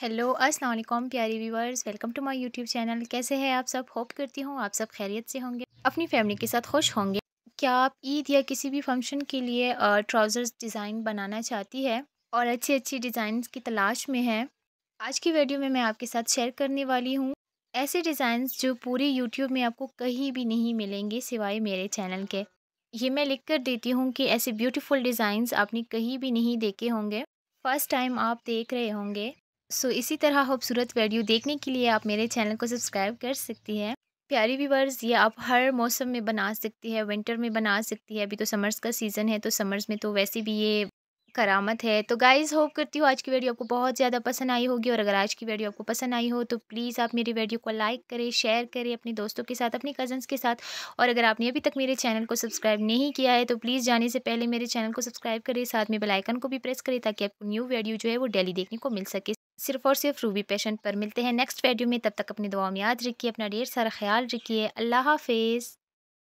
hello अस्सलाम वालेकुम viewers welcome to my YouTube channel कैसे हैं आप सब होप करती हूँ आप सब खैरियत से होंगे अपनी फैमिली के साथ खुश होंगे क्या आप ईद या किसी भी फंक्शन के लिए ट्राउज़र्स डिज़ाइन बनाना चाहती है और अच्छी अच्छी डिज़ाइन की तलाश में है आज की वीडियो में मैं आपके साथ शेयर करने वाली हूँ ऐसे डिज़ाइन जो पूरे यूट्यूब में आपको कहीं भी नहीं मिलेंगे सिवाय मेरे चैनल के ये मैं लिख कर देती हूँ कि ऐसे ब्यूटीफुल डिज़ाइन आपने कहीं भी नहीं देखे होंगे फ़र्स्ट टाइम आप देख रहे होंगे सो इसी तरह खूबसूरत वीडियो देखने के लिए आप मेरे चैनल को सब्सक्राइब कर सकती हैं प्यारी व्यूवर्स ये आप हर मौसम में बना सकती है विंटर में बना सकती है अभी तो समर्स का सीज़न है तो समर्स में तो वैसे भी ये करामत है तो गाइज़ होप करती हूँ आज की वीडियो आपको बहुत ज़्यादा पसंद आई होगी और अगर आज की वीडियो आपको पसंद आई हो तो प्लीज़ आप मेरी वीडियो को लाइक करें शेयर करें अपने दोस्तों के साथ अपने कज़न्स के साथ और अगर आपने अभी तक मेरे चैनल को सब्सक्राइब नहीं किया है तो प्लीज़ जाने से पहले मेरे चैनल को सब्सक्राइब करें साथ में बेलाइकन को भी प्रेस करें ताकि आपको न्यू वीडियो जो है वो डेली देखने को मिल सके सिर्फ और सिर्फ रूबी पेशेंट पर मिलते हैं नेक्स्ट वीडियो में तब तक अपनी दुआ में याद रखिए अपना ढेर सारा ख्याल रखिए अल्लाह हाफिज़